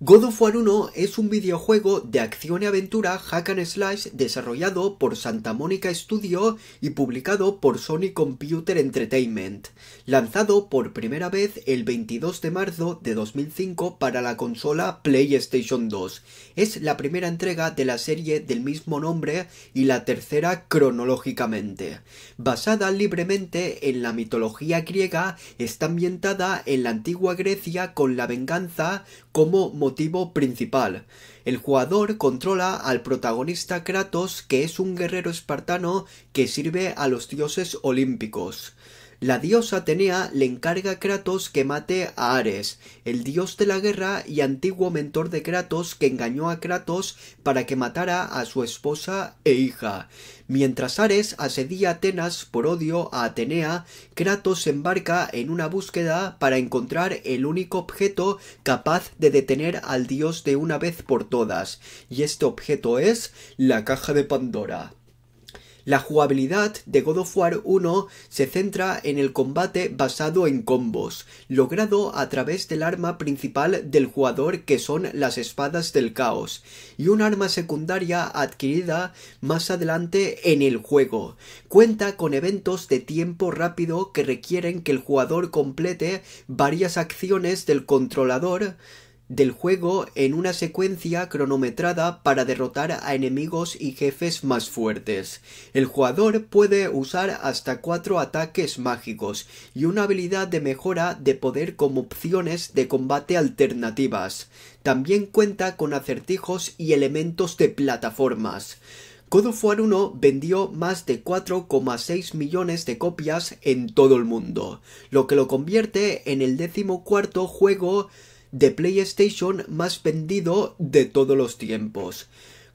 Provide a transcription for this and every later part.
God of War 1 es un videojuego de acción y aventura hack and slash desarrollado por Santa Monica Studio y publicado por Sony Computer Entertainment, lanzado por primera vez el 22 de marzo de 2005 para la consola PlayStation 2. Es la primera entrega de la serie del mismo nombre y la tercera cronológicamente. Basada libremente en la mitología griega, está ambientada en la antigua Grecia con la venganza como motivo principal. El jugador controla al protagonista Kratos, que es un guerrero espartano que sirve a los dioses olímpicos. La diosa Atenea le encarga a Kratos que mate a Ares, el dios de la guerra y antiguo mentor de Kratos que engañó a Kratos para que matara a su esposa e hija. Mientras Ares asedía Atenas por odio a Atenea, Kratos embarca en una búsqueda para encontrar el único objeto capaz de detener al dios de una vez por todas, y este objeto es la caja de Pandora. La jugabilidad de God of War 1 se centra en el combate basado en combos, logrado a través del arma principal del jugador que son las espadas del caos, y un arma secundaria adquirida más adelante en el juego. Cuenta con eventos de tiempo rápido que requieren que el jugador complete varias acciones del controlador del juego en una secuencia cronometrada para derrotar a enemigos y jefes más fuertes. El jugador puede usar hasta cuatro ataques mágicos y una habilidad de mejora de poder como opciones de combate alternativas. También cuenta con acertijos y elementos de plataformas. God of War 1 vendió más de 4,6 millones de copias en todo el mundo, lo que lo convierte en el décimo cuarto juego de PlayStation más vendido de todos los tiempos,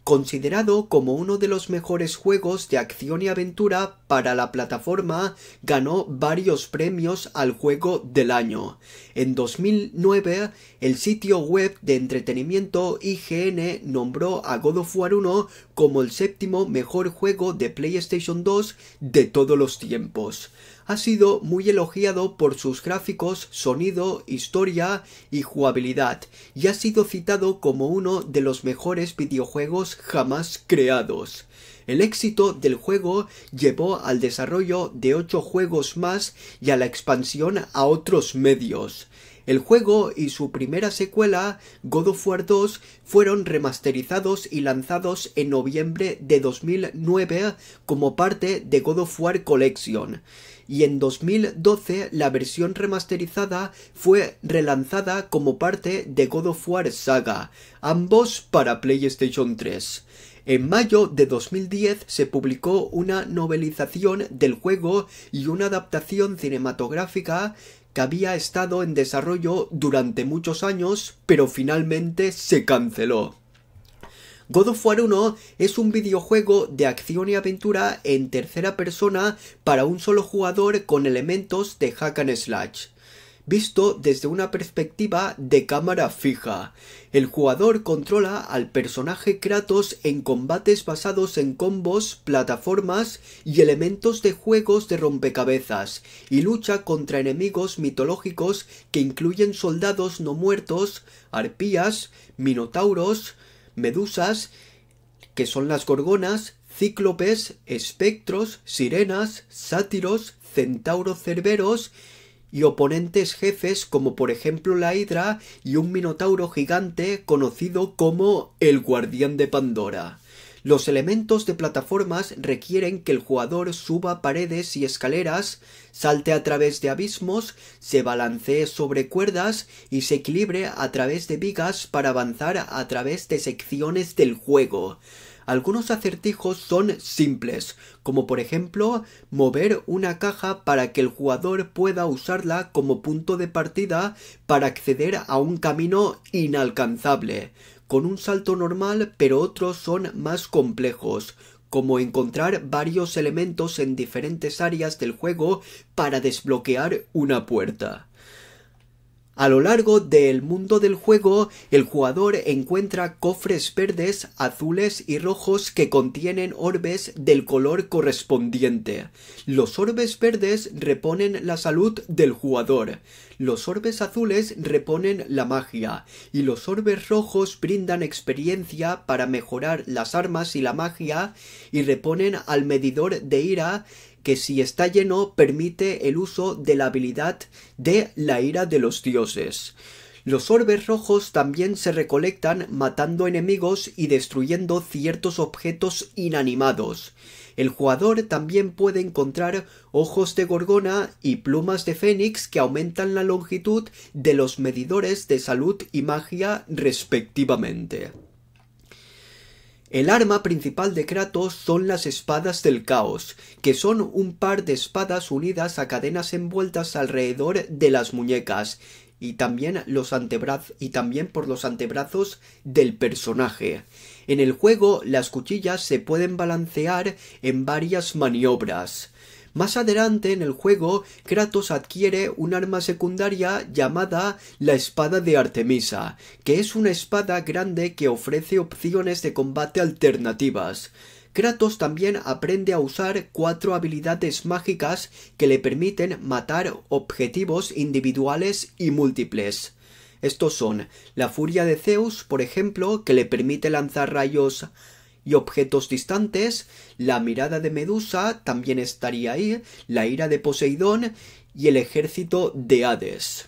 considerado como uno de los mejores juegos de acción y aventura para la plataforma, ganó varios premios al juego del año. En 2009, el sitio web de entretenimiento IGN nombró a God of War 1 como el séptimo mejor juego de PlayStation 2 de todos los tiempos. Ha sido muy elogiado por sus gráficos, sonido, historia y jugabilidad, y ha sido citado como uno de los mejores videojuegos jamás creados. El éxito del juego llevó al desarrollo de ocho juegos más y a la expansión a otros medios. El juego y su primera secuela, God of War 2, fueron remasterizados y lanzados en noviembre de 2009 como parte de God of War Collection y en 2012 la versión remasterizada fue relanzada como parte de God of War Saga, ambos para PlayStation 3. En mayo de 2010 se publicó una novelización del juego y una adaptación cinematográfica que había estado en desarrollo durante muchos años, pero finalmente se canceló. God of War 1 es un videojuego de acción y aventura en tercera persona para un solo jugador con elementos de hack and slash visto desde una perspectiva de cámara fija. El jugador controla al personaje Kratos en combates basados en combos, plataformas y elementos de juegos de rompecabezas, y lucha contra enemigos mitológicos que incluyen soldados no muertos, arpías, minotauros, medusas, que son las gorgonas, cíclopes, espectros, sirenas, sátiros, centauros cerberos y oponentes jefes como por ejemplo la Hidra y un minotauro gigante conocido como el Guardián de Pandora. Los elementos de plataformas requieren que el jugador suba paredes y escaleras, salte a través de abismos, se balancee sobre cuerdas y se equilibre a través de vigas para avanzar a través de secciones del juego. Algunos acertijos son simples, como por ejemplo mover una caja para que el jugador pueda usarla como punto de partida para acceder a un camino inalcanzable, con un salto normal pero otros son más complejos, como encontrar varios elementos en diferentes áreas del juego para desbloquear una puerta. A lo largo del mundo del juego, el jugador encuentra cofres verdes, azules y rojos que contienen orbes del color correspondiente. Los orbes verdes reponen la salud del jugador, los orbes azules reponen la magia, y los orbes rojos brindan experiencia para mejorar las armas y la magia y reponen al medidor de ira que si está lleno permite el uso de la habilidad de la ira de los dioses. Los orbes rojos también se recolectan matando enemigos y destruyendo ciertos objetos inanimados. El jugador también puede encontrar ojos de gorgona y plumas de fénix que aumentan la longitud de los medidores de salud y magia respectivamente. El arma principal de Kratos son las espadas del caos, que son un par de espadas unidas a cadenas envueltas alrededor de las muñecas y también, los y también por los antebrazos del personaje. En el juego, las cuchillas se pueden balancear en varias maniobras más adelante en el juego, Kratos adquiere un arma secundaria llamada la espada de Artemisa, que es una espada grande que ofrece opciones de combate alternativas. Kratos también aprende a usar cuatro habilidades mágicas que le permiten matar objetivos individuales y múltiples. Estos son la furia de Zeus, por ejemplo, que le permite lanzar rayos y objetos distantes, la mirada de Medusa también estaría ahí, la ira de Poseidón y el ejército de Hades.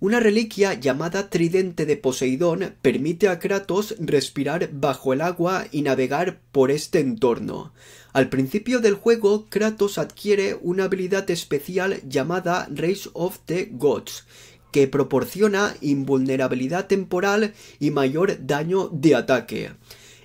Una reliquia llamada Tridente de Poseidón permite a Kratos respirar bajo el agua y navegar por este entorno. Al principio del juego, Kratos adquiere una habilidad especial llamada Race of the Gods, que proporciona invulnerabilidad temporal y mayor daño de ataque.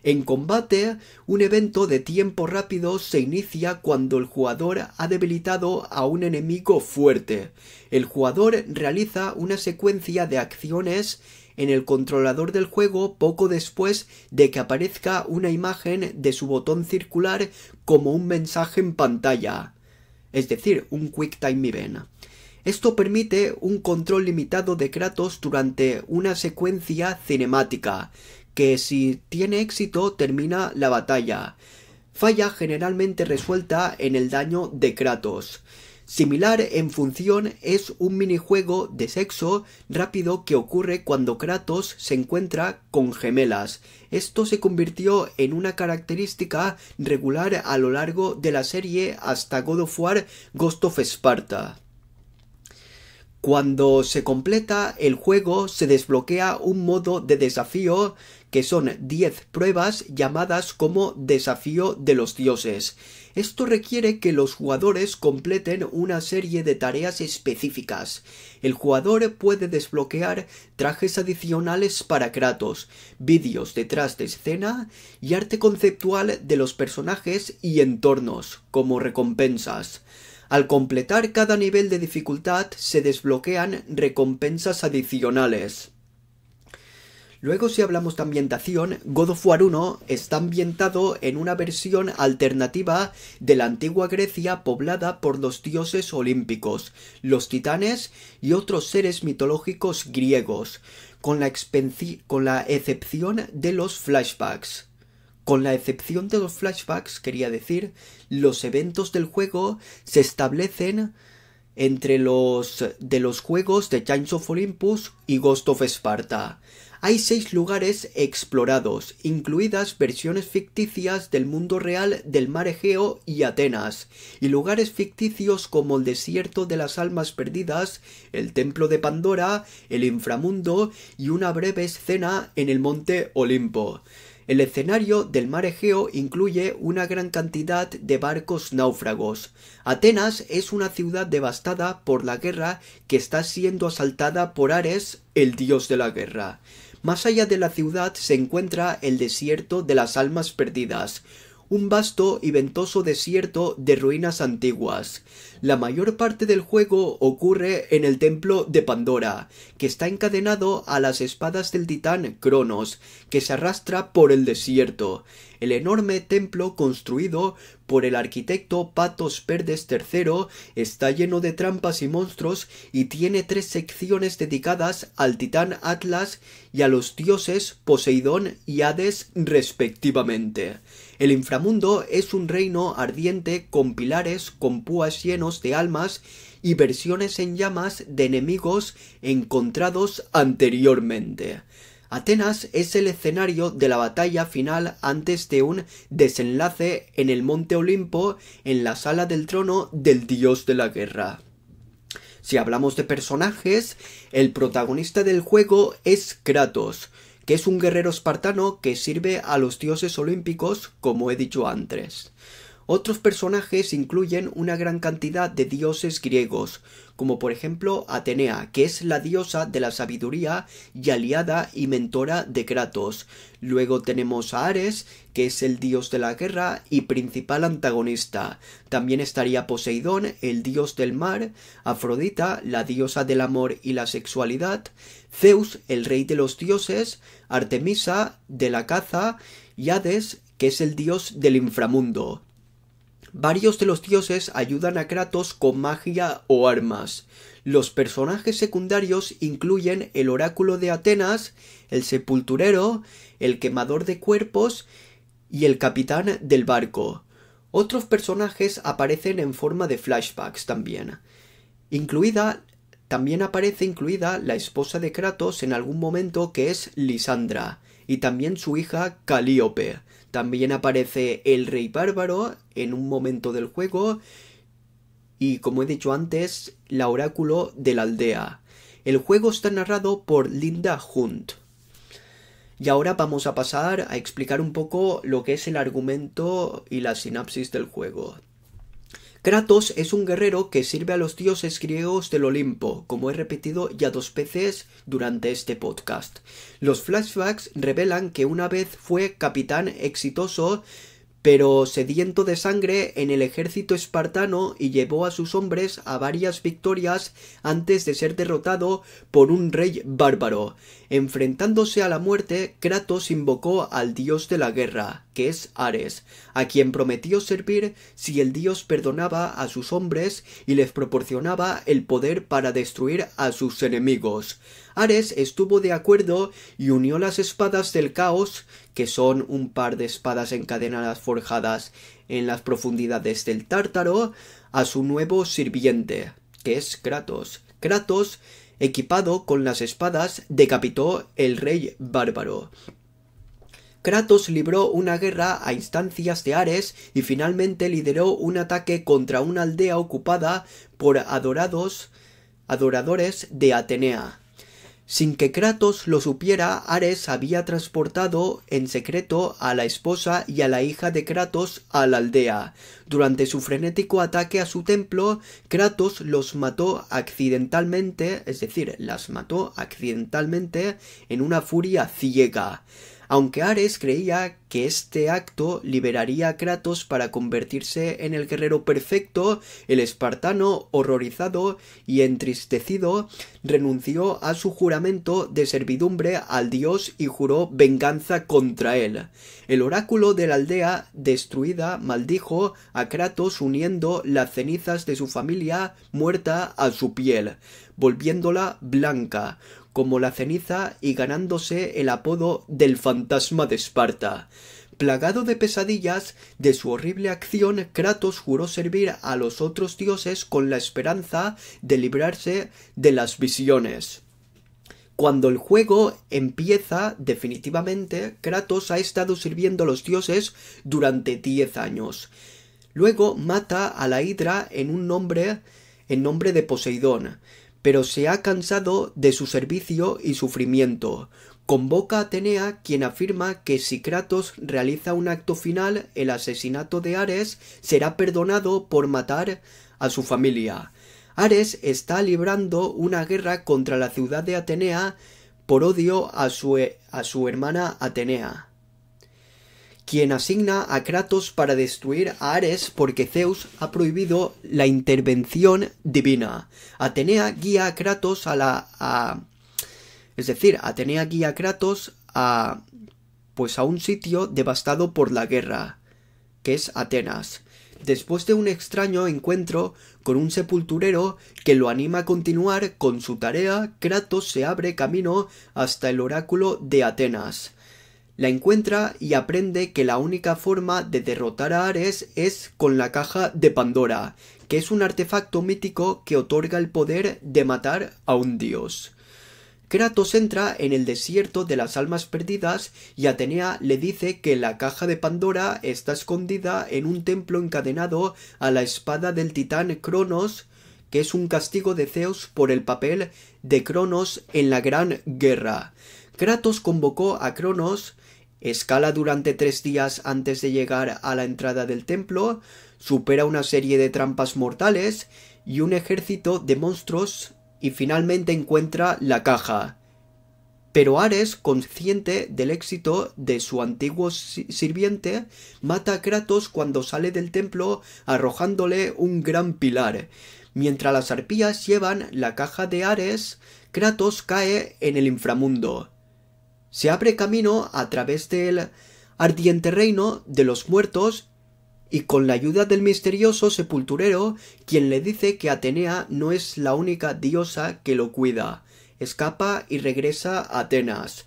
En combate, un evento de tiempo rápido se inicia cuando el jugador ha debilitado a un enemigo fuerte. El jugador realiza una secuencia de acciones en el controlador del juego poco después de que aparezca una imagen de su botón circular como un mensaje en pantalla, es decir, un Quick Time Event. Esto permite un control limitado de Kratos durante una secuencia cinemática, que si tiene éxito termina la batalla. Falla generalmente resuelta en el daño de Kratos. Similar en función es un minijuego de sexo rápido que ocurre cuando Kratos se encuentra con gemelas. Esto se convirtió en una característica regular a lo largo de la serie hasta God of War Ghost of Sparta. Cuando se completa el juego se desbloquea un modo de desafío que son 10 pruebas llamadas como desafío de los dioses. Esto requiere que los jugadores completen una serie de tareas específicas. El jugador puede desbloquear trajes adicionales para Kratos, vídeos detrás de escena y arte conceptual de los personajes y entornos como recompensas. Al completar cada nivel de dificultad se desbloquean recompensas adicionales. Luego si hablamos de ambientación, God of War 1 está ambientado en una versión alternativa de la antigua Grecia poblada por los dioses olímpicos, los titanes y otros seres mitológicos griegos, con la excepción de los flashbacks. Con la excepción de los flashbacks, quería decir, los eventos del juego se establecen entre los de los juegos de Chains of Olympus y Ghost of Sparta. Hay seis lugares explorados, incluidas versiones ficticias del mundo real del mar Egeo y Atenas, y lugares ficticios como el desierto de las almas perdidas, el templo de Pandora, el inframundo y una breve escena en el monte Olimpo. El escenario del mar Egeo incluye una gran cantidad de barcos náufragos. Atenas es una ciudad devastada por la guerra que está siendo asaltada por Ares, el dios de la guerra. Más allá de la ciudad se encuentra el desierto de las almas perdidas, un vasto y ventoso desierto de ruinas antiguas. La mayor parte del juego ocurre en el templo de Pandora, que está encadenado a las espadas del titán Cronos, que se arrastra por el desierto. El enorme templo construido por el arquitecto Patos perdes III está lleno de trampas y monstruos y tiene tres secciones dedicadas al titán Atlas y a los dioses Poseidón y Hades respectivamente. El inframundo es un reino ardiente con pilares, con púas llenos de almas y versiones en llamas de enemigos encontrados anteriormente. Atenas es el escenario de la batalla final antes de un desenlace en el Monte Olimpo, en la sala del trono del dios de la guerra. Si hablamos de personajes, el protagonista del juego es Kratos, que es un guerrero espartano que sirve a los dioses olímpicos, como he dicho antes. Otros personajes incluyen una gran cantidad de dioses griegos, como por ejemplo Atenea, que es la diosa de la sabiduría y aliada y mentora de Kratos. Luego tenemos a Ares, que es el dios de la guerra y principal antagonista. También estaría Poseidón, el dios del mar, Afrodita, la diosa del amor y la sexualidad, Zeus, el rey de los dioses, Artemisa, de la caza, y Hades, que es el dios del inframundo. Varios de los dioses ayudan a Kratos con magia o armas. Los personajes secundarios incluyen el oráculo de Atenas, el sepulturero, el quemador de cuerpos y el capitán del barco. Otros personajes aparecen en forma de flashbacks también. Incluida también aparece incluida la esposa de Kratos en algún momento que es Lisandra y también su hija Calíope. También aparece el rey bárbaro en un momento del juego y, como he dicho antes, la oráculo de la aldea. El juego está narrado por Linda Hunt. Y ahora vamos a pasar a explicar un poco lo que es el argumento y la sinapsis del juego. Kratos es un guerrero que sirve a los dioses griegos del Olimpo, como he repetido ya dos veces durante este podcast. Los flashbacks revelan que una vez fue capitán exitoso pero sediento de sangre en el ejército espartano y llevó a sus hombres a varias victorias antes de ser derrotado por un rey bárbaro. Enfrentándose a la muerte, Kratos invocó al dios de la guerra, que es Ares, a quien prometió servir si el dios perdonaba a sus hombres y les proporcionaba el poder para destruir a sus enemigos. Ares estuvo de acuerdo y unió las espadas del caos, que son un par de espadas encadenadas forjadas en las profundidades del Tártaro, a su nuevo sirviente, que es Kratos. Kratos, equipado con las espadas, decapitó el rey bárbaro. Kratos libró una guerra a instancias de Ares y finalmente lideró un ataque contra una aldea ocupada por adorados adoradores de Atenea. Sin que Kratos lo supiera, Ares había transportado en secreto a la esposa y a la hija de Kratos a la aldea. Durante su frenético ataque a su templo, Kratos los mató accidentalmente, es decir, las mató accidentalmente en una furia ciega aunque Ares creía que este acto liberaría a Kratos para convertirse en el guerrero perfecto, el espartano, horrorizado y entristecido, renunció a su juramento de servidumbre al dios y juró venganza contra él. El oráculo de la aldea destruida maldijo a Kratos uniendo las cenizas de su familia muerta a su piel, volviéndola blanca, como la ceniza y ganándose el apodo del fantasma de Esparta. Plagado de pesadillas de su horrible acción, Kratos juró servir a los otros dioses con la esperanza de librarse de las visiones. Cuando el juego empieza definitivamente, Kratos ha estado sirviendo a los dioses durante diez años. Luego mata a la Hidra en un nombre en nombre de Poseidón pero se ha cansado de su servicio y sufrimiento. Convoca a Atenea, quien afirma que si Kratos realiza un acto final, el asesinato de Ares será perdonado por matar a su familia. Ares está librando una guerra contra la ciudad de Atenea por odio a su, e, a su hermana Atenea quien asigna a Kratos para destruir a Ares porque Zeus ha prohibido la intervención divina. Atenea guía a Kratos a la... es decir, Atenea guía a Kratos a... pues a un sitio devastado por la guerra, que es Atenas. Después de un extraño encuentro con un sepulturero que lo anima a continuar con su tarea, Kratos se abre camino hasta el oráculo de Atenas la encuentra y aprende que la única forma de derrotar a Ares es con la caja de Pandora, que es un artefacto mítico que otorga el poder de matar a un dios. Kratos entra en el desierto de las almas perdidas y Atenea le dice que la caja de Pandora está escondida en un templo encadenado a la espada del titán Cronos, que es un castigo de Zeus por el papel de Cronos en la Gran Guerra. Kratos convocó a Cronos escala durante tres días antes de llegar a la entrada del templo, supera una serie de trampas mortales y un ejército de monstruos y finalmente encuentra la caja. Pero Ares, consciente del éxito de su antiguo sirviente, mata a Kratos cuando sale del templo arrojándole un gran pilar. Mientras las arpías llevan la caja de Ares, Kratos cae en el inframundo se abre camino a través del ardiente reino de los muertos y con la ayuda del misterioso sepulturero, quien le dice que Atenea no es la única diosa que lo cuida. Escapa y regresa a Atenas.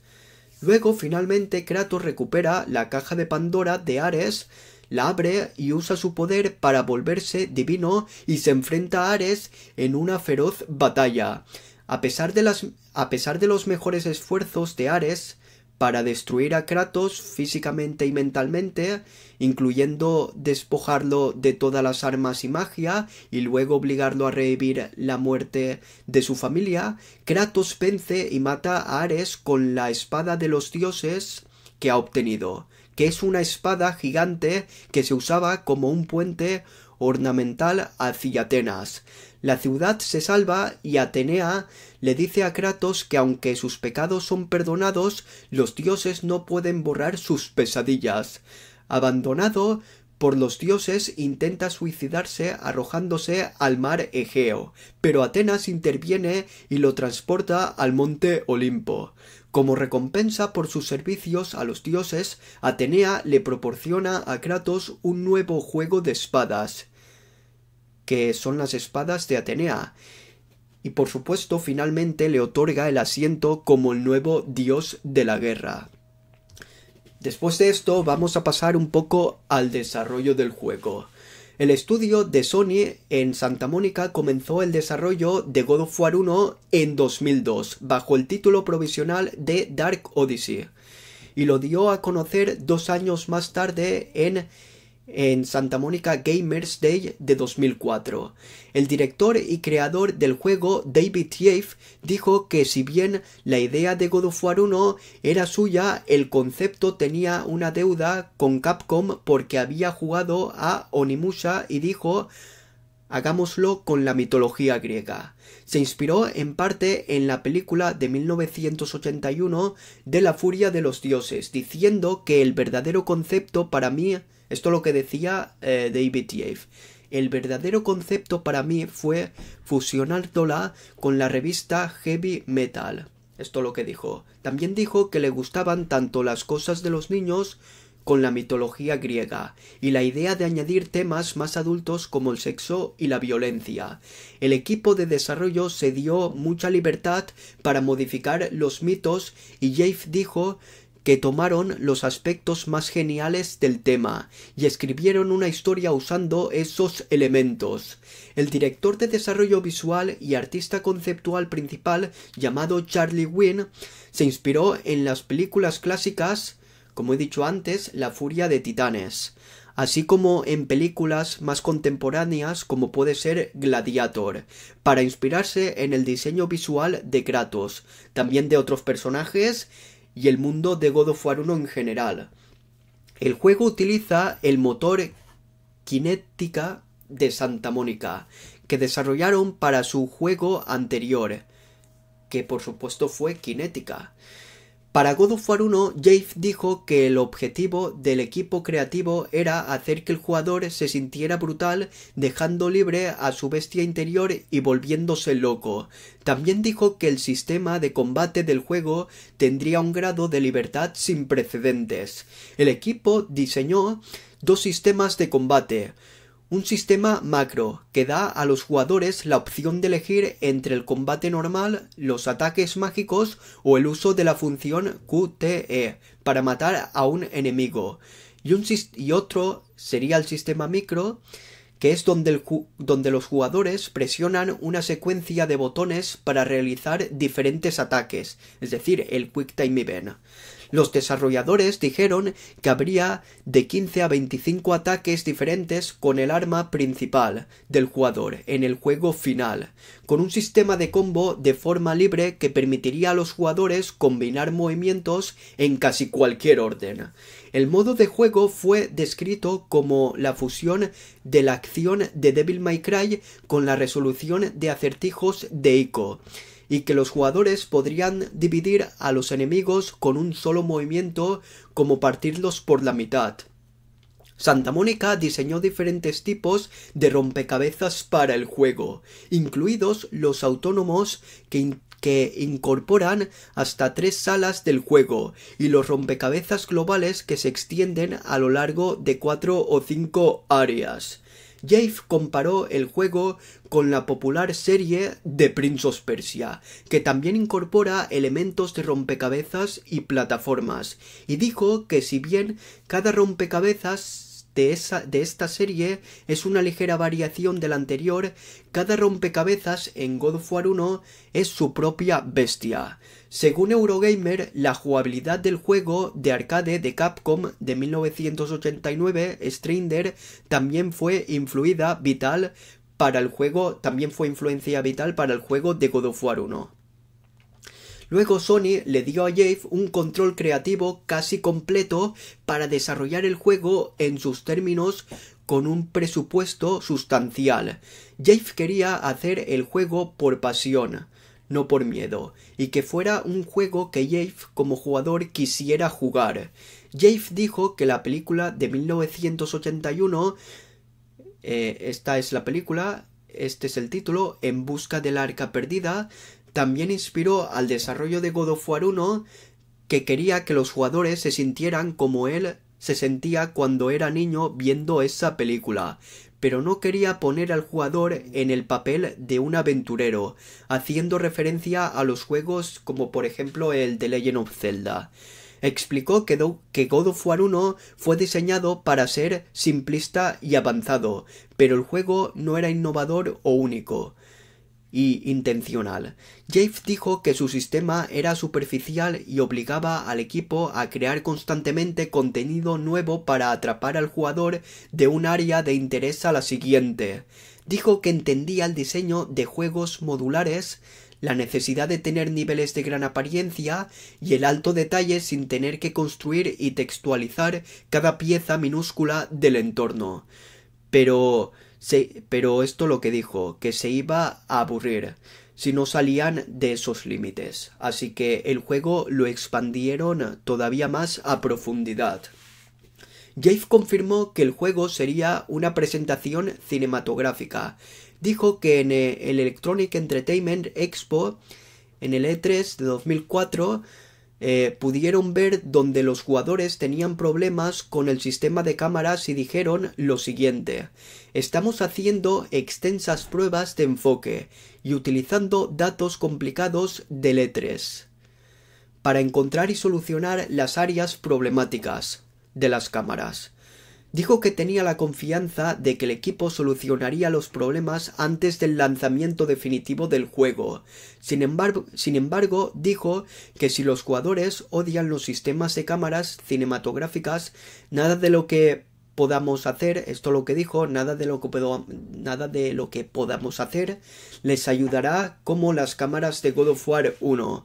Luego finalmente Kratos recupera la caja de Pandora de Ares, la abre y usa su poder para volverse divino y se enfrenta a Ares en una feroz batalla. A pesar de, las, a pesar de los mejores esfuerzos de Ares, para destruir a Kratos físicamente y mentalmente, incluyendo despojarlo de todas las armas y magia, y luego obligarlo a revivir la muerte de su familia, Kratos vence y mata a Ares con la espada de los dioses que ha obtenido, que es una espada gigante que se usaba como un puente ornamental hacia Atenas. La ciudad se salva y Atenea le dice a Kratos que aunque sus pecados son perdonados, los dioses no pueden borrar sus pesadillas. Abandonado por los dioses, intenta suicidarse arrojándose al mar Egeo, pero Atenas interviene y lo transporta al monte Olimpo. Como recompensa por sus servicios a los dioses, Atenea le proporciona a Kratos un nuevo juego de espadas que son las espadas de Atenea. Y por supuesto finalmente le otorga el asiento como el nuevo dios de la guerra. Después de esto vamos a pasar un poco al desarrollo del juego. El estudio de Sony en Santa Mónica comenzó el desarrollo de God of War 1 en 2002 bajo el título provisional de Dark Odyssey y lo dio a conocer dos años más tarde en en Santa Mónica Gamers Day de 2004. El director y creador del juego, David Yaffe... dijo que si bien la idea de God of War 1 era suya, el concepto tenía una deuda con Capcom porque había jugado a Onimusha y dijo hagámoslo con la mitología griega. Se inspiró en parte en la película de 1981 de la furia de los dioses, diciendo que el verdadero concepto para mí esto lo que decía eh, David Yave. El verdadero concepto para mí fue fusionar fusionándola con la revista Heavy Metal. Esto lo que dijo. También dijo que le gustaban tanto las cosas de los niños con la mitología griega y la idea de añadir temas más adultos como el sexo y la violencia. El equipo de desarrollo se dio mucha libertad para modificar los mitos y Jave dijo que tomaron los aspectos más geniales del tema y escribieron una historia usando esos elementos. El director de desarrollo visual y artista conceptual principal llamado Charlie Wynn se inspiró en las películas clásicas, como he dicho antes, La furia de titanes, así como en películas más contemporáneas como puede ser Gladiator, para inspirarse en el diseño visual de Kratos, también de otros personajes y el mundo de God of War 1 en general. El juego utiliza el motor kinética de Santa Mónica, que desarrollaron para su juego anterior, que por supuesto fue kinética. Para God of War 1, Jave dijo que el objetivo del equipo creativo era hacer que el jugador se sintiera brutal, dejando libre a su bestia interior y volviéndose loco. También dijo que el sistema de combate del juego tendría un grado de libertad sin precedentes. El equipo diseñó dos sistemas de combate, un sistema macro que da a los jugadores la opción de elegir entre el combate normal, los ataques mágicos o el uso de la función QTE para matar a un enemigo. Y, otro sería el sistema micro, que es donde, donde los jugadores presionan una secuencia de botones para realizar diferentes ataques, es decir, el Quick Time Event. Los desarrolladores dijeron que habría de 15 a 25 ataques diferentes con el arma principal del jugador en el juego final, con un sistema de combo de forma libre que permitiría a los jugadores combinar movimientos en casi cualquier orden. El modo de juego fue descrito como la fusión de la acción de Devil May Cry con la resolución de acertijos de ICO y que los jugadores podrían dividir a los enemigos con un solo movimiento como partirlos por la mitad. Santa Mónica diseñó diferentes tipos de rompecabezas para el juego, incluidos los autónomos que, que, incorporan hasta tres salas del juego y los rompecabezas globales que se extienden a lo largo de cuatro o cinco áreas. Jaffe comparó el juego con la popular serie The Prince of Persia, que también incorpora elementos de rompecabezas y plataformas, y dijo que si bien cada rompecabezas de, de esta serie es una ligera variación de la anterior, cada rompecabezas en God of War 1 es su propia bestia. Según Eurogamer, la jugabilidad del juego de arcade de Capcom de 1989, Strinder, también fue influida vital para el juego, también fue influencia vital para el juego de God of War 1. Luego Sony le dio a Jave un control creativo casi completo para desarrollar el juego en sus términos con un presupuesto sustancial. Jave quería hacer el juego por pasión, no por miedo, y que fuera un juego que Jave como jugador quisiera jugar. Jave dijo que la película de 1981 eh, esta es la película, este es el título, En busca del arca perdida, también inspiró al desarrollo de God of War 1, que quería que los jugadores se sintieran como él se sentía cuando era niño viendo esa película, pero no quería poner al jugador en el papel de un aventurero, haciendo referencia a los juegos como por ejemplo el de Legend of Zelda. Explicó que, que God of War 1 fue diseñado para ser simplista y avanzado, pero el juego no era innovador o único y intencional. Jave dijo que su sistema era superficial y obligaba al equipo a crear constantemente contenido nuevo para atrapar al jugador de un área de interés a la siguiente. Dijo que entendía el diseño de juegos modulares, la necesidad de tener niveles de gran apariencia y el alto detalle sin tener que construir y textualizar cada pieza minúscula del entorno. Pero pero esto lo que dijo, que se iba a aburrir si no salían de esos límites, así que el juego lo expandieron todavía más a profundidad. Jave confirmó que el juego sería una presentación cinematográfica. Dijo que en eh, el Electronic Entertainment Expo, en el E3 de 2004, eh, pudieron ver donde los jugadores tenían problemas con el sistema de cámaras y dijeron lo siguiente estamos haciendo extensas pruebas de enfoque y utilizando datos complicados de letres para encontrar y solucionar las áreas problemáticas de las cámaras. Dijo que tenía la confianza de que el equipo solucionaría los problemas antes del lanzamiento definitivo del juego. Sin embargo, sin embargo, dijo que si los jugadores odian los sistemas de cámaras cinematográficas, nada de lo que podamos hacer, esto lo que dijo, nada de lo que, nada de lo que podamos hacer les ayudará como las cámaras de God of War 1.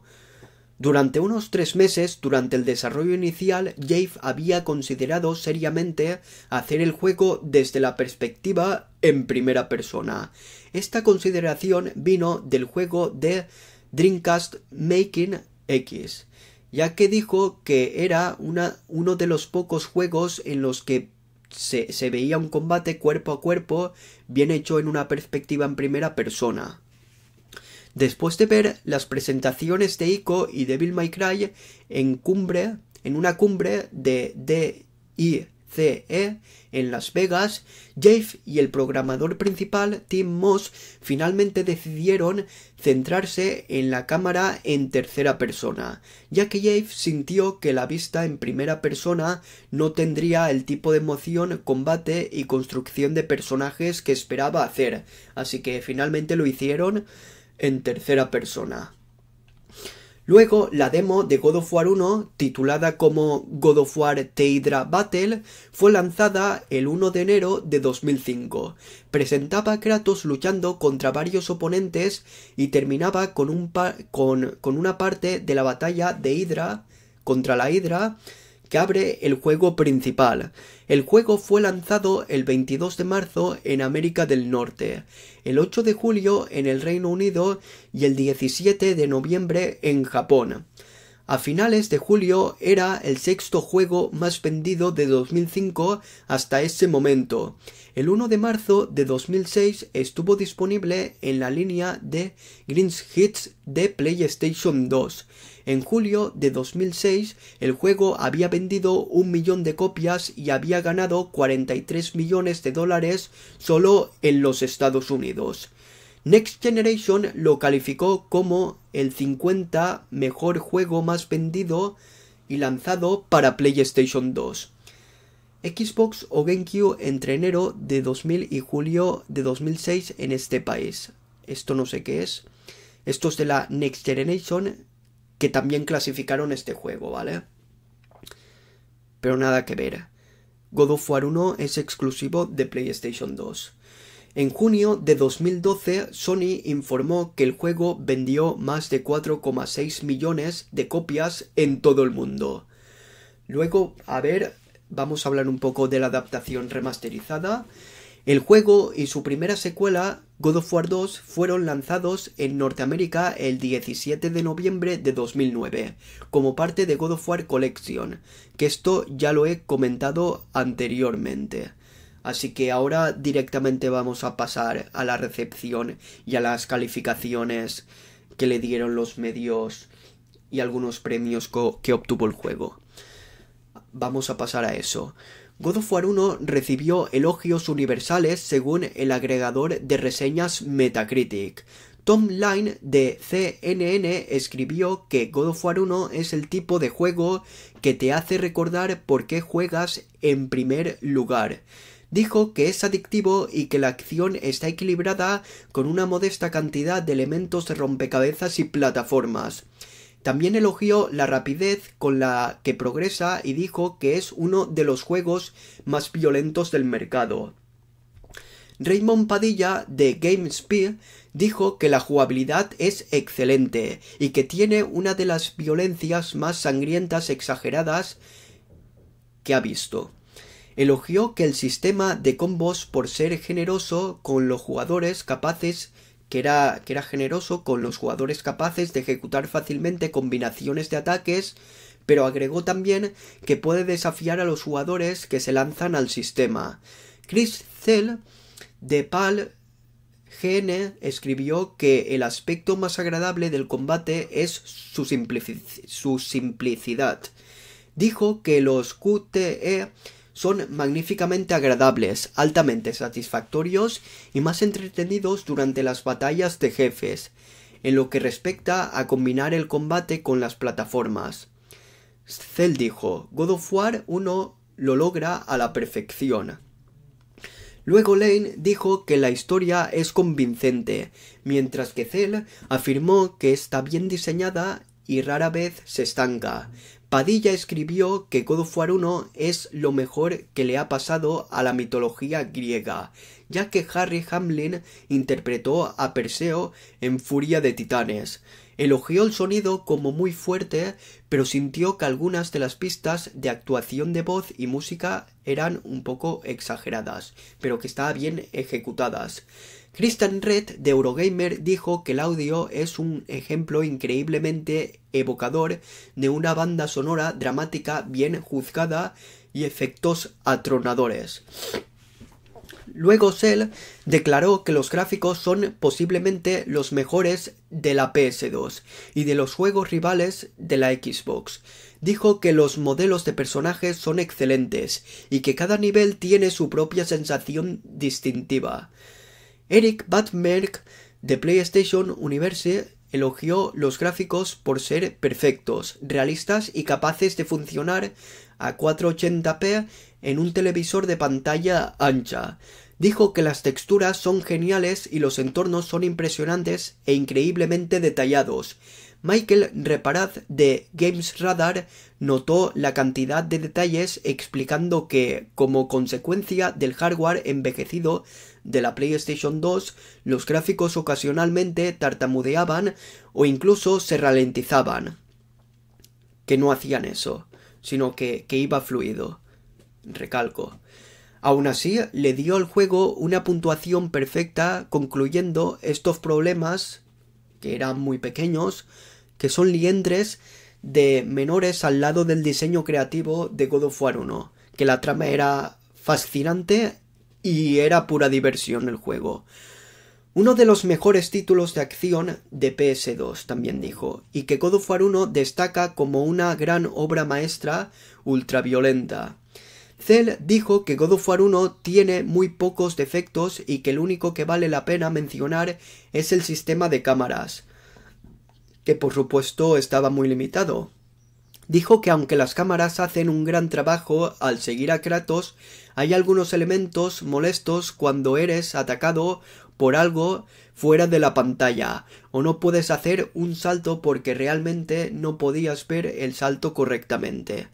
Durante unos tres meses, durante el desarrollo inicial, Jave había considerado seriamente hacer el juego desde la perspectiva en primera persona. Esta consideración vino del juego de Dreamcast Making X, ya que dijo que era uno de los pocos juegos en los que se veía un combate cuerpo a cuerpo bien hecho en una perspectiva en primera persona. Después de ver las presentaciones de Ico y Devil May Cry en cumbre, en una cumbre de DICE en Las Vegas, Jave y el programador principal Tim Moss finalmente decidieron centrarse en la cámara en tercera persona, ya que Jave sintió que la vista en primera persona no tendría el tipo de emoción, combate y construcción de personajes que esperaba hacer, así que finalmente lo hicieron en tercera persona. Luego, la demo de God of War 1, titulada como God of War Hydra Battle, fue lanzada el 1 de enero de 2005. Presentaba a Kratos luchando contra varios oponentes y terminaba con, un con, con una parte de la batalla de Hydra contra la Hydra que abre el juego principal. El juego fue lanzado el 22 de marzo en América del Norte, el 8 de julio en el Reino Unido y el 17 de noviembre en Japón. A finales de julio era el sexto juego más vendido de 2005 hasta ese momento. El 1 de marzo de 2006 estuvo disponible en la línea de Greens Hits de PlayStation 2. En julio de 2006 el juego había vendido un millón de copias y había ganado 43 millones de dólares solo en los Estados Unidos. Next Generation lo calificó como el 50 mejor juego más vendido y lanzado para PlayStation 2. Xbox o GameCube entre enero de 2000 y julio de 2006 en este país. Esto no sé qué es. Esto es de la Next Generation que también clasificaron este juego, ¿vale? Pero nada que ver. God of War 1 es exclusivo de PlayStation 2. En junio de 2012, Sony informó que el juego vendió más de 4,6 millones de copias en todo el mundo. Luego, a ver, vamos a hablar un poco de la adaptación remasterizada. El juego y su primera secuela, God of War 2, fueron lanzados en Norteamérica el 17 de noviembre de 2009, como parte de God of War Collection, que esto ya lo he comentado anteriormente. Así que ahora directamente vamos a pasar a la recepción y a las calificaciones que le dieron los medios y algunos premios que obtuvo el juego. Vamos a pasar a eso. God of War 1 recibió elogios universales según el agregador de reseñas Metacritic. Tom Line de CNN escribió que God of War 1 es el tipo de juego que te hace recordar por qué juegas en primer lugar. Dijo que es adictivo y que la acción está equilibrada con una modesta cantidad de elementos de rompecabezas y plataformas. También elogió la rapidez con la que progresa y dijo que es uno de los juegos más violentos del mercado. Raymond Padilla de GameSpeed dijo que la jugabilidad es excelente y que tiene una de las violencias más sangrientas exageradas que ha visto elogió que el sistema de combos por ser generoso con los jugadores capaces que era, que era generoso con los jugadores capaces de ejecutar fácilmente combinaciones de ataques, pero agregó también que puede desafiar a los jugadores que se lanzan al sistema. Chris Zell de PAL GN escribió que el aspecto más agradable del combate es su, su simplicidad. Dijo que los QTE son magníficamente agradables, altamente satisfactorios y más entretenidos durante las batallas de jefes, en lo que respecta a combinar el combate con las plataformas. Zell dijo, God of War 1 lo logra a la perfección. Luego Lane dijo que la historia es convincente, mientras que Zell afirmó que está bien diseñada y rara vez se estanca, Padilla escribió que God of es lo mejor que le ha pasado a la mitología griega, ya que Harry Hamlin interpretó a Perseo en Furia de Titanes. Elogió el sonido como muy fuerte, pero sintió que algunas de las pistas de actuación de voz y música eran un poco exageradas, pero que estaban bien ejecutadas. Kristen Red de Eurogamer dijo que el audio es un ejemplo increíblemente evocador de una banda sonora dramática bien juzgada y efectos atronadores. Luego Sel declaró que los gráficos son posiblemente los mejores de la PS2 y de los juegos rivales de la Xbox. Dijo que los modelos de personajes son excelentes y que cada nivel tiene su propia sensación distintiva. Eric Batmerk de PlayStation Universe elogió los gráficos por ser perfectos, realistas y capaces de funcionar a 480p en un televisor de pantalla ancha. Dijo que las texturas son geniales y los entornos son impresionantes e increíblemente detallados. Michael Reparaz de GamesRadar, Radar notó la cantidad de detalles explicando que, como consecuencia del hardware envejecido de la PlayStation 2, los gráficos ocasionalmente tartamudeaban o incluso se ralentizaban. Que no hacían eso, sino que, que iba fluido. Recalco. Aún así, le dio al juego una puntuación perfecta concluyendo estos problemas, que eran muy pequeños, que son liendres de menores al lado del diseño creativo de God of War 1, que la trama era fascinante y era pura diversión el juego. Uno de los mejores títulos de acción de PS2, también dijo, y que God of War 1 destaca como una gran obra maestra ultraviolenta. Zell dijo que God of War 1 tiene muy pocos defectos y que el único que vale la pena mencionar es el sistema de cámaras, que por supuesto estaba muy limitado. Dijo que aunque las cámaras hacen un gran trabajo al seguir a Kratos, hay algunos elementos molestos cuando eres atacado por algo fuera de la pantalla, o no puedes hacer un salto porque realmente no podías ver el salto correctamente.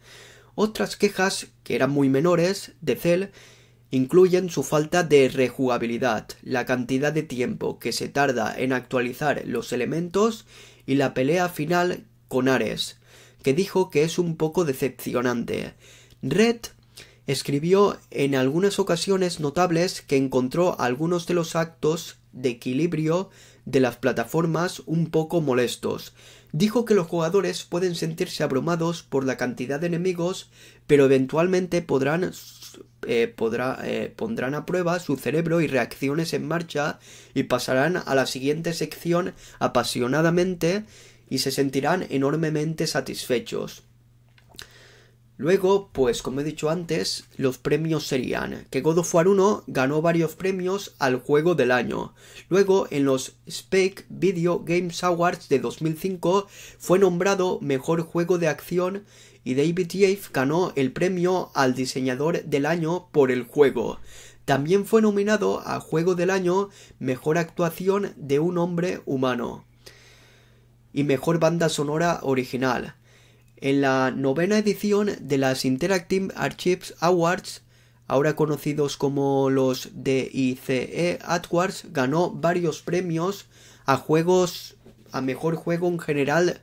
Otras quejas, que eran muy menores, de Cell incluyen su falta de rejugabilidad, la cantidad de tiempo que se tarda en actualizar los elementos y la pelea final con Ares, que dijo que es un poco decepcionante. Red escribió en algunas ocasiones notables que encontró algunos de los actos de equilibrio de las plataformas un poco molestos. Dijo que los jugadores pueden sentirse abrumados por la cantidad de enemigos, pero eventualmente podrán eh, podrá, eh, pondrán a prueba su cerebro y reacciones en marcha y pasarán a la siguiente sección apasionadamente y se sentirán enormemente satisfechos. Luego, pues como he dicho antes, los premios serían que God of War 1 ganó varios premios al juego del año. Luego, en los Spec Video Games Awards de 2005, fue nombrado mejor juego de acción y David Yave ganó el premio al diseñador del año por el juego. También fue nominado a Juego del Año Mejor Actuación de un Hombre Humano y Mejor Banda Sonora Original. En la novena edición de las Interactive Archives Awards, ahora conocidos como los DICE Awards, ganó varios premios a juegos a mejor juego en general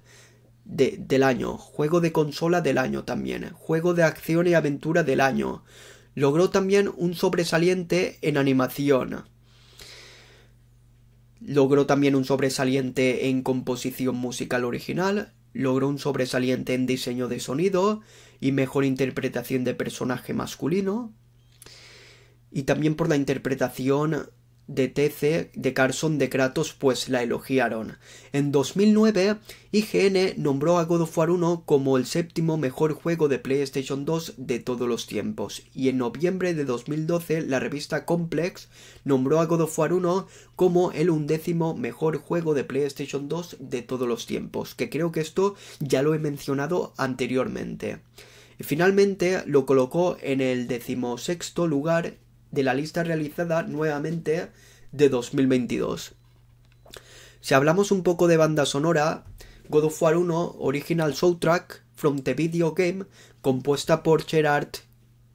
del año, juego de consola del año también, juego de acción y aventura del año. Logró también un sobresaliente en animación. Logró también un sobresaliente en composición musical original, logró un sobresaliente en diseño de sonido y mejor interpretación de personaje masculino, y también por la interpretación de TC de Carson de Kratos pues la elogiaron. En 2009, IGN nombró a God of War 1 como el séptimo mejor juego de PlayStation 2 de todos los tiempos, y en noviembre de 2012 la revista Complex nombró a God of War 1 como el undécimo mejor juego de PlayStation 2 de todos los tiempos, que creo que esto ya lo he mencionado anteriormente. Finalmente lo colocó en el decimosexto lugar de la lista realizada nuevamente de 2022. Si hablamos un poco de banda sonora, God of War 1 Original Soundtrack from the Video Game, compuesta por Gerard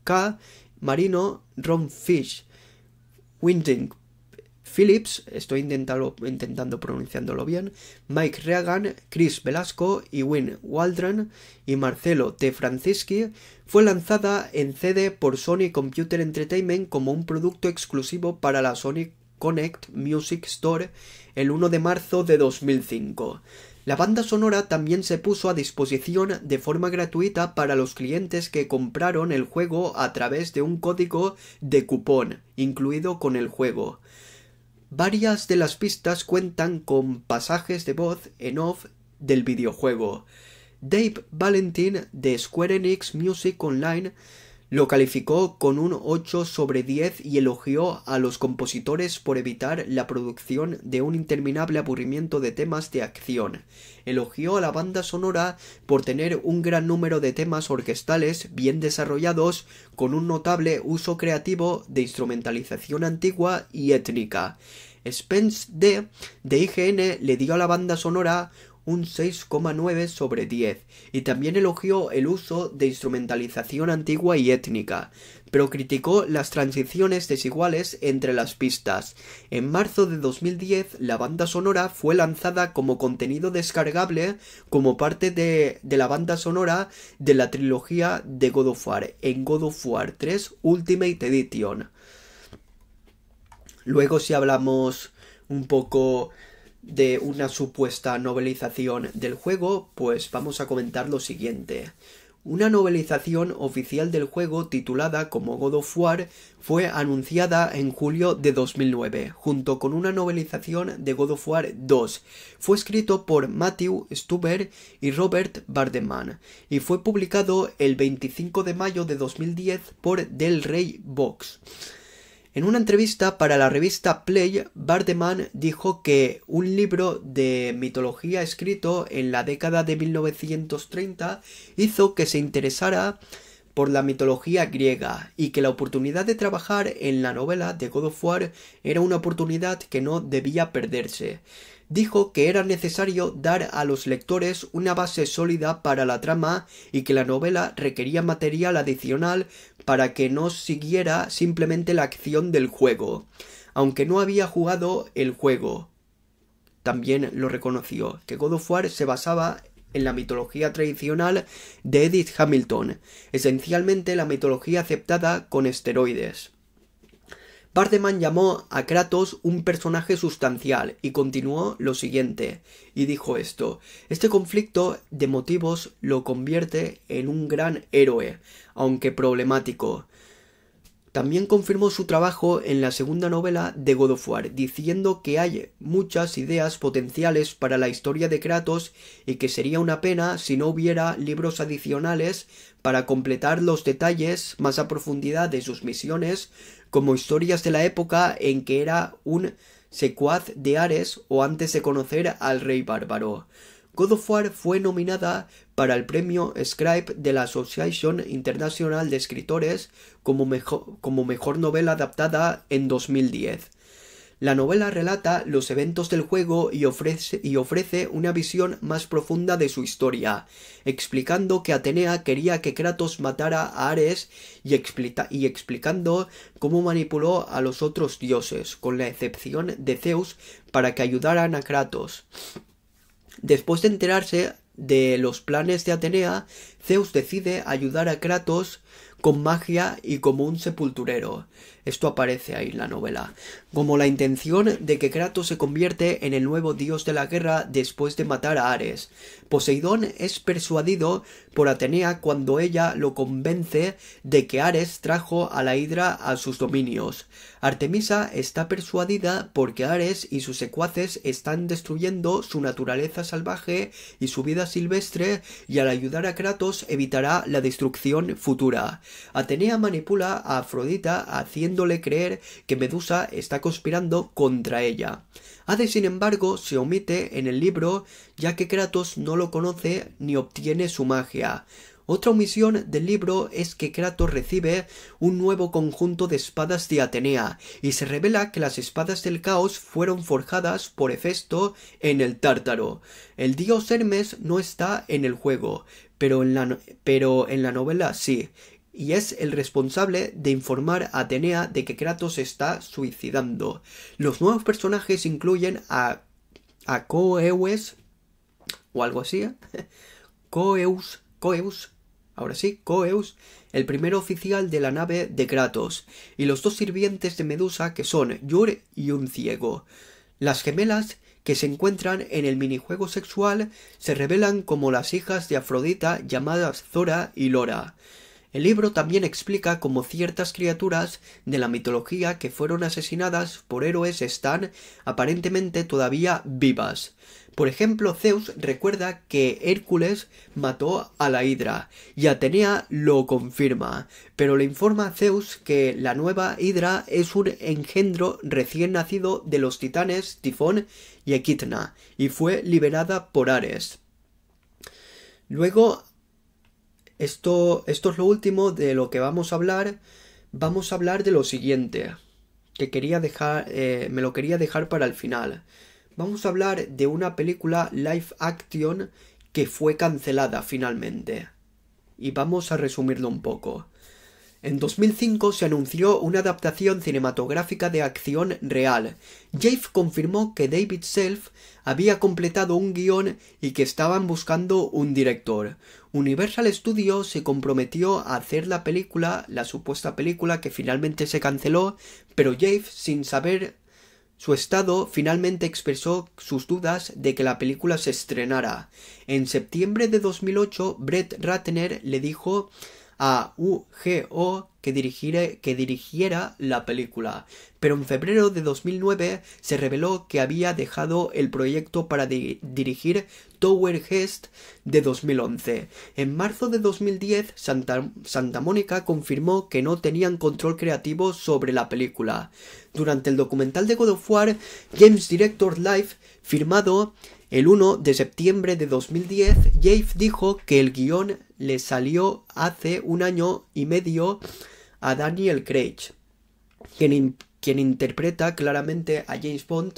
K. Marino, Ron Fish, Winding Philips, estoy intentando, pronunciándolo bien, Mike Reagan, Chris Velasco, Win Waldron y Marcelo T. Franciski fue lanzada en CD por Sony Computer Entertainment como un producto exclusivo para la Sony Connect Music Store el 1 de marzo de 2005. La banda sonora también se puso a disposición de forma gratuita para los clientes que compraron el juego a través de un código de cupón incluido con el juego. Varias de las pistas cuentan con pasajes de voz en off del videojuego. Dave Valentin de Square Enix Music Online lo calificó con un 8 sobre 10 y elogió a los compositores por evitar la producción de un interminable aburrimiento de temas de acción. Elogió a la banda sonora por tener un gran número de temas orquestales bien desarrollados con un notable uso creativo de instrumentalización antigua y étnica. Spence D de IGN le dio a la banda sonora un 6,9 sobre 10 y también elogió el uso de instrumentalización antigua y étnica, pero criticó las transiciones desiguales entre las pistas. En marzo de 2010 la banda sonora fue lanzada como contenido descargable como parte de, la banda sonora de la trilogía de God of War en God of War 3 Ultimate Edition. Luego si hablamos un poco de una supuesta novelización del juego, pues vamos a comentar lo siguiente. Una novelización oficial del juego titulada como God of War fue anunciada en julio de 2009, junto con una novelización de God of War 2. Fue escrito por Matthew Stuber y Robert Bardeman y fue publicado el 25 de mayo de 2010 por Del Rey Box. En una entrevista para la revista Play, Bardeman dijo que un libro de mitología escrito en la década de 1930 hizo que se interesara por la mitología griega y que la oportunidad de trabajar en la novela de God of War era una oportunidad que no debía perderse. Dijo que era necesario dar a los lectores una base sólida para la trama y que la novela requería material adicional para que no siguiera simplemente la acción del juego, aunque no había jugado el juego. También lo reconoció, que God of War se basaba en la mitología tradicional de Edith Hamilton, esencialmente la mitología aceptada con esteroides. Bardeman llamó a Kratos un personaje sustancial y continuó lo siguiente, y dijo esto, este conflicto de motivos lo convierte en un gran héroe, aunque problemático. También confirmó su trabajo en la segunda novela de God diciendo que hay muchas ideas potenciales para la historia de Kratos y que sería una pena si no hubiera libros adicionales para completar los detalles más a profundidad de sus misiones, como historias de la época en que era un secuaz de Ares o antes de conocer al rey bárbaro. God of War fue nominada para el premio Scribe de la Association Internacional de Escritores como mejor, como mejor novela adaptada en 2010. La novela relata los eventos del juego y ofrece, y ofrece, una visión más profunda de su historia, explicando que Atenea quería que Kratos matara a Ares y, y explicando cómo manipuló a los otros dioses, con la excepción de Zeus, para que ayudaran a Kratos. Después de enterarse de los planes de Atenea, Zeus decide ayudar a Kratos con magia y como un sepulturero. Esto aparece ahí en la novela, como la intención de que Kratos se convierte en el nuevo dios de la guerra después de matar a Ares. Poseidón es persuadido por Atenea cuando ella lo convence de que Ares trajo a la Hidra a sus dominios. Artemisa está persuadida porque Ares y sus secuaces están destruyendo su naturaleza salvaje y su vida silvestre y al ayudar a Kratos evitará la destrucción futura. Atenea manipula a Afrodita haciendo creer que Medusa está conspirando contra ella. Hades, sin embargo, se omite en el libro ya que Kratos no lo conoce ni obtiene su magia. Otra omisión del libro es que Kratos recibe un nuevo conjunto de espadas de Atenea, y se revela que las espadas del caos fueron forjadas por Hefesto en el Tártaro. El dios Hermes no está en el juego, pero en la, pero en la novela sí, y es el responsable de informar a Atenea de que Kratos está suicidando. Los nuevos personajes incluyen a, a Coeus, o algo así, ¿eh? Coeus, Coeus, ahora sí, Coeus, el primer oficial de la nave de Kratos, y los dos sirvientes de Medusa que son Yur y un ciego. Las gemelas que se encuentran en el minijuego sexual se revelan como las hijas de Afrodita llamadas Zora y Lora. El libro también explica cómo ciertas criaturas de la mitología que fueron asesinadas por héroes están aparentemente todavía vivas. Por ejemplo, Zeus recuerda que Hércules mató a la Hidra, y Atenea lo confirma, pero le informa a Zeus que la nueva Hidra es un engendro recién nacido de los titanes Tifón y Equitna, y fue liberada por Ares. Luego esto, es lo último de lo que vamos a hablar. Vamos a hablar de lo siguiente, que quería dejar, eh, me lo quería dejar para el final. Vamos a hablar de una película live action que fue cancelada finalmente. Y vamos a resumirlo un poco. En 2005 se anunció una adaptación cinematográfica de acción real. Jaffe confirmó que David Self había completado un guión y que estaban buscando un director. Universal Studios se comprometió a hacer la película, la supuesta película que finalmente se canceló, pero Jaffe, sin saber su estado finalmente expresó sus dudas de que la película se estrenara. En septiembre de 2008, Brett Ratner le dijo a UGO que, dirigire, que dirigiera la película, pero en febrero de 2009 se reveló que había dejado el proyecto para dirigir Tower Heist de 2011. En marzo de 2010, Santa, Santa Mónica confirmó que no tenían control creativo sobre la película. Durante el documental de God of War, Games Director Live, firmado el 1 de septiembre de 2010, Jave dijo que el guión le salió hace un año y medio a Daniel Craig, quien, quien interpreta claramente a James Bond,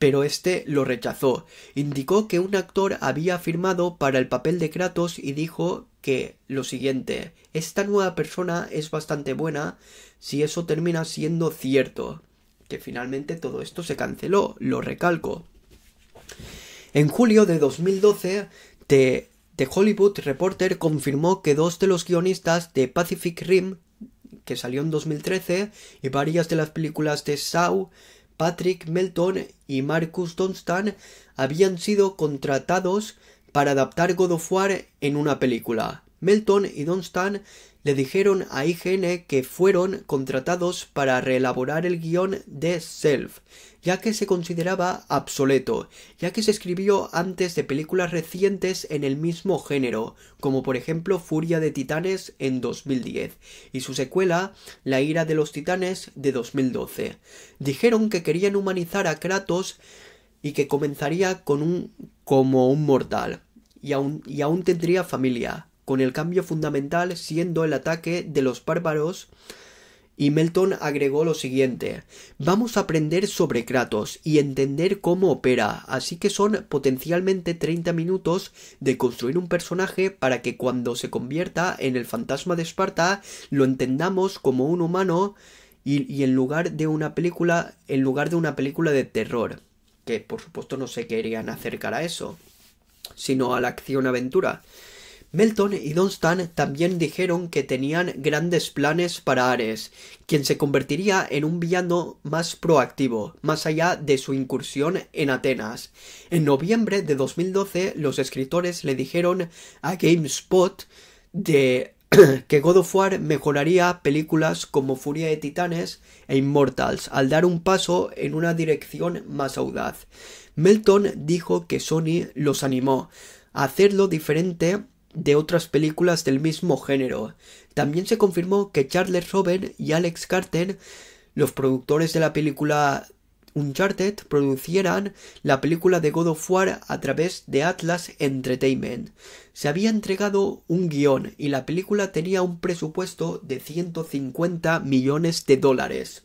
pero este lo rechazó. Indicó que un actor había firmado para el papel de Kratos y dijo que lo siguiente, esta nueva persona es bastante buena si eso termina siendo cierto. Que finalmente todo esto se canceló, lo recalco. En julio de 2012, The, The Hollywood Reporter confirmó que dos de los guionistas de Pacific Rim, que salió en 2013, y varias de las películas de Shaw, Patrick Melton y Marcus Dunstan habían sido contratados para adaptar God of War en una película. Melton y Dunstan le dijeron a IGN que fueron contratados para reelaborar el guión de Self, ya que se consideraba obsoleto, ya que se escribió antes de películas recientes en el mismo género, como por ejemplo Furia de Titanes en 2010 y su secuela La ira de los Titanes de 2012. Dijeron que querían humanizar a Kratos y que comenzaría con un como un mortal y aún tendría familia, con el cambio fundamental siendo el ataque de los bárbaros y Melton agregó lo siguiente Vamos a aprender sobre Kratos y entender cómo opera, así que son potencialmente 30 minutos de construir un personaje para que cuando se convierta en el fantasma de Esparta lo entendamos como un humano y, y en lugar de una película en lugar de una película de terror que por supuesto no se querían acercar a eso sino a la acción aventura Melton y Donstan también dijeron que tenían grandes planes para Ares, quien se convertiría en un villano más proactivo, más allá de su incursión en Atenas. En noviembre de 2012, los escritores le dijeron a GameSpot de que God of War mejoraría películas como Furia de Titanes e Immortals al dar un paso en una dirección más audaz. Melton dijo que Sony los animó a hacerlo diferente de otras películas del mismo género. También se confirmó que Charles Robin y Alex Carter, los productores de la película Uncharted, producieran la película de God of War a través de Atlas Entertainment. Se había entregado un guión y la película tenía un presupuesto de 150 millones de dólares.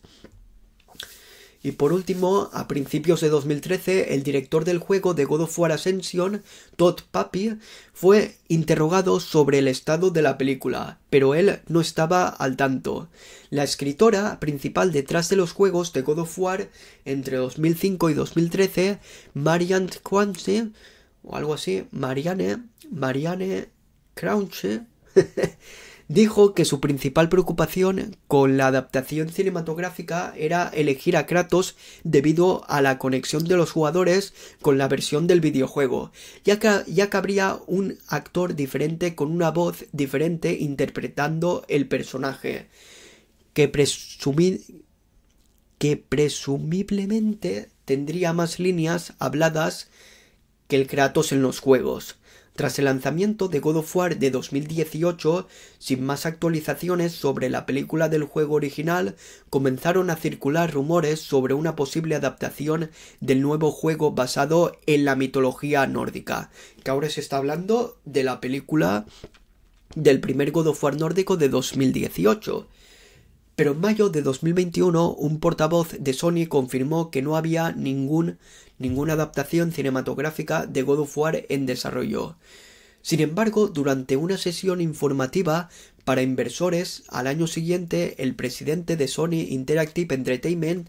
Y por último, a principios de 2013, el director del juego de God of War Ascension, Todd Papi, fue interrogado sobre el estado de la película, pero él no estaba al tanto. La escritora principal detrás de los juegos de God of War entre 2005 y 2013, Marianne o algo así, Marianne, Marianne dijo que su principal preocupación con la adaptación cinematográfica era elegir a Kratos debido a la conexión de los jugadores con la versión del videojuego, ya que, habría un actor diferente con una voz diferente interpretando el personaje, que, que presumiblemente tendría más líneas habladas que el Kratos en los juegos. Tras el lanzamiento de God of War de 2018, sin más actualizaciones sobre la película del juego original, comenzaron a circular rumores sobre una posible adaptación del nuevo juego basado en la mitología nórdica, que ahora se está hablando de la película del primer God of War nórdico de 2018. Pero en mayo de 2021, un portavoz de Sony confirmó que no había ningún ninguna adaptación cinematográfica de God of War en desarrollo. Sin embargo, durante una sesión informativa para inversores, al año siguiente, el presidente de Sony Interactive Entertainment,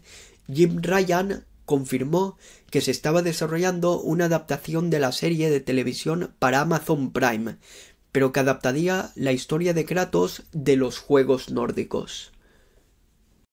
Jim Ryan, confirmó que se estaba desarrollando una adaptación de la serie de televisión para Amazon Prime, pero que adaptaría la historia de Kratos de los juegos nórdicos.